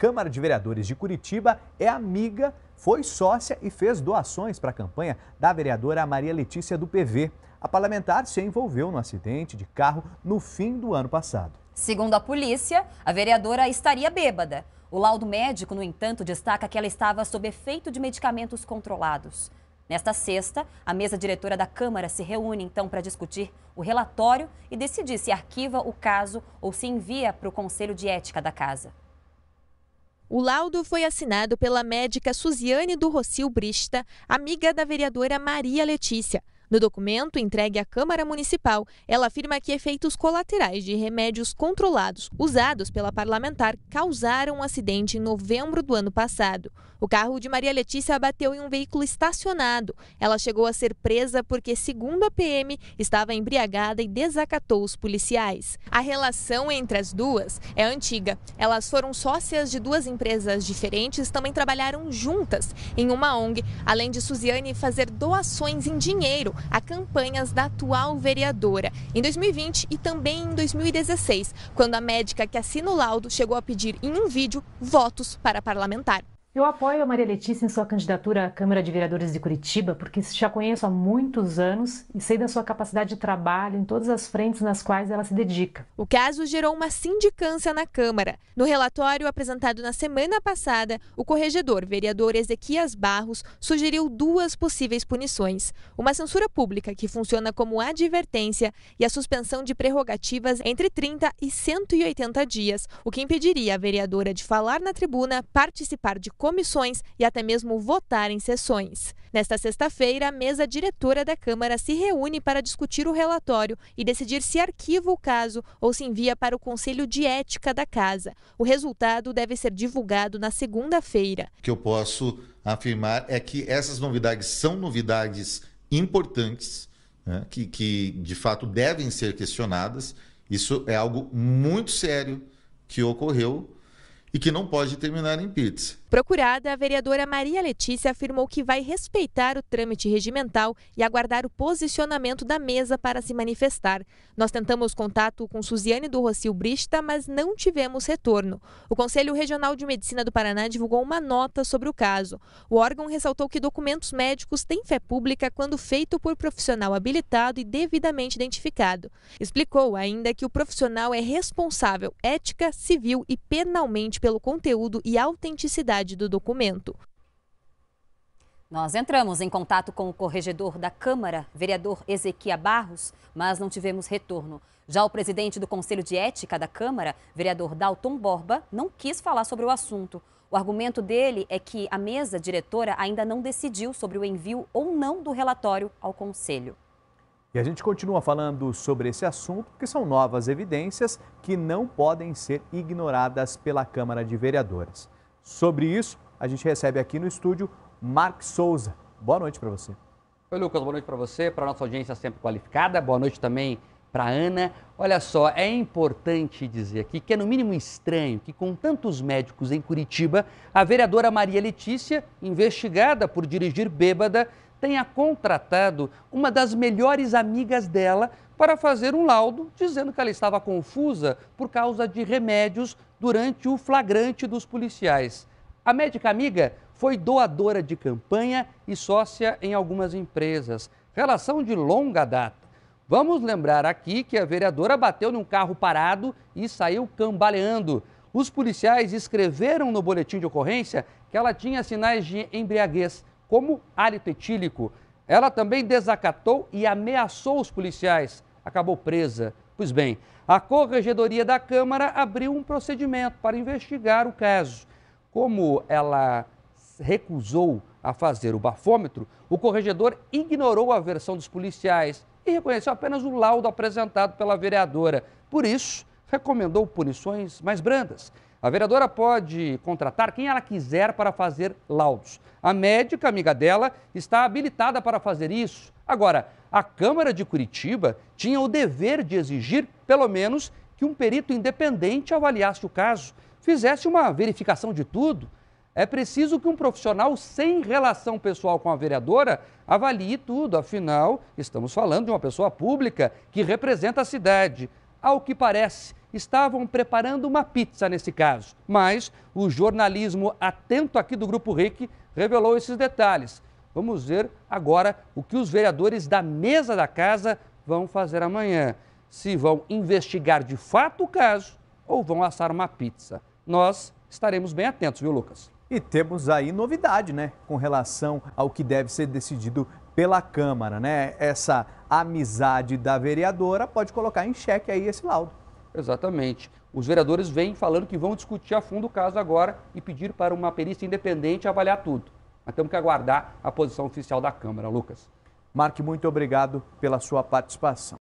Câmara de Vereadores de Curitiba, é amiga, foi sócia e fez doações para a campanha da vereadora Maria Letícia do PV. A parlamentar se envolveu no acidente de carro no fim do ano passado. Segundo a polícia, a vereadora estaria bêbada. O laudo médico, no entanto, destaca que ela estava sob efeito de medicamentos controlados. Nesta sexta, a mesa diretora da Câmara se reúne então para discutir o relatório e decidir se arquiva o caso ou se envia para o Conselho de Ética da Casa. O laudo foi assinado pela médica Suziane do Rocio Brista, amiga da vereadora Maria Letícia. No documento entregue à Câmara Municipal, ela afirma que efeitos colaterais de remédios controlados usados pela parlamentar causaram um acidente em novembro do ano passado. O carro de Maria Letícia bateu em um veículo estacionado. Ela chegou a ser presa porque, segundo a PM, estava embriagada e desacatou os policiais. A relação entre as duas é antiga. Elas foram sócias de duas empresas diferentes, também trabalharam juntas em uma ONG, além de Suziane fazer doações em dinheiro a campanhas da atual vereadora em 2020 e também em 2016, quando a médica que assina o laudo chegou a pedir em um vídeo votos para parlamentar. Eu apoio a Maria Letícia em sua candidatura à Câmara de Vereadores de Curitiba, porque já conheço há muitos anos e sei da sua capacidade de trabalho em todas as frentes nas quais ela se dedica. O caso gerou uma sindicância na Câmara. No relatório apresentado na semana passada, o corregedor, vereador Ezequias Barros, sugeriu duas possíveis punições: uma censura pública, que funciona como advertência, e a suspensão de prerrogativas entre 30 e 180 dias, o que impediria a vereadora de falar na tribuna, participar de comissões e até mesmo votar em sessões. Nesta sexta-feira, a mesa diretora da Câmara se reúne para discutir o relatório e decidir se arquiva o caso ou se envia para o Conselho de Ética da Casa. O resultado deve ser divulgado na segunda-feira. O que eu posso afirmar é que essas novidades são novidades importantes, né, que, que de fato devem ser questionadas. Isso é algo muito sério que ocorreu e que não pode terminar em pizza. Procurada, a vereadora Maria Letícia afirmou que vai respeitar o trâmite regimental e aguardar o posicionamento da mesa para se manifestar. Nós tentamos contato com Suziane do Rocio Brista, mas não tivemos retorno. O Conselho Regional de Medicina do Paraná divulgou uma nota sobre o caso. O órgão ressaltou que documentos médicos têm fé pública quando feito por profissional habilitado e devidamente identificado. Explicou ainda que o profissional é responsável ética, civil e penalmente pelo conteúdo e autenticidade do documento. Nós entramos em contato com o corregedor da Câmara, vereador Ezequiel Barros, mas não tivemos retorno. Já o presidente do Conselho de Ética da Câmara, vereador Dalton Borba, não quis falar sobre o assunto. O argumento dele é que a mesa diretora ainda não decidiu sobre o envio ou não do relatório ao Conselho. E a gente continua falando sobre esse assunto, porque são novas evidências que não podem ser ignoradas pela Câmara de Vereadores. Sobre isso, a gente recebe aqui no estúdio Mark Souza. Boa noite para você. Oi, Lucas. Boa noite para você, para a nossa audiência sempre qualificada. Boa noite também para Ana. Olha só, é importante dizer aqui que é no mínimo estranho que, com tantos médicos em Curitiba, a vereadora Maria Letícia, investigada por dirigir bêbada, tenha contratado uma das melhores amigas dela para fazer um laudo dizendo que ela estava confusa por causa de remédios durante o flagrante dos policiais. A médica amiga foi doadora de campanha e sócia em algumas empresas. Relação de longa data. Vamos lembrar aqui que a vereadora bateu num carro parado e saiu cambaleando. Os policiais escreveram no boletim de ocorrência que ela tinha sinais de embriaguez como hálito etílico. Ela também desacatou e ameaçou os policiais. Acabou presa. Pois bem, a Corregedoria da Câmara abriu um procedimento para investigar o caso. Como ela recusou a fazer o bafômetro, o corregedor ignorou a versão dos policiais e reconheceu apenas o laudo apresentado pela vereadora. Por isso, recomendou punições mais brandas. A vereadora pode contratar quem ela quiser para fazer laudos. A médica, amiga dela, está habilitada para fazer isso. Agora, a Câmara de Curitiba tinha o dever de exigir, pelo menos, que um perito independente avaliasse o caso, fizesse uma verificação de tudo. É preciso que um profissional sem relação pessoal com a vereadora avalie tudo, afinal, estamos falando de uma pessoa pública que representa a cidade. Ao que parece, estavam preparando uma pizza nesse caso. Mas o jornalismo atento aqui do Grupo RIC revelou esses detalhes. Vamos ver agora o que os vereadores da mesa da casa vão fazer amanhã. Se vão investigar de fato o caso ou vão assar uma pizza. Nós estaremos bem atentos, viu, Lucas? E temos aí novidade, né, com relação ao que deve ser decidido pela Câmara, né? Essa amizade da vereadora pode colocar em xeque aí esse laudo. Exatamente. Os vereadores vêm falando que vão discutir a fundo o caso agora e pedir para uma perícia independente avaliar tudo. Mas temos que aguardar a posição oficial da Câmara, Lucas. Mark, muito obrigado pela sua participação.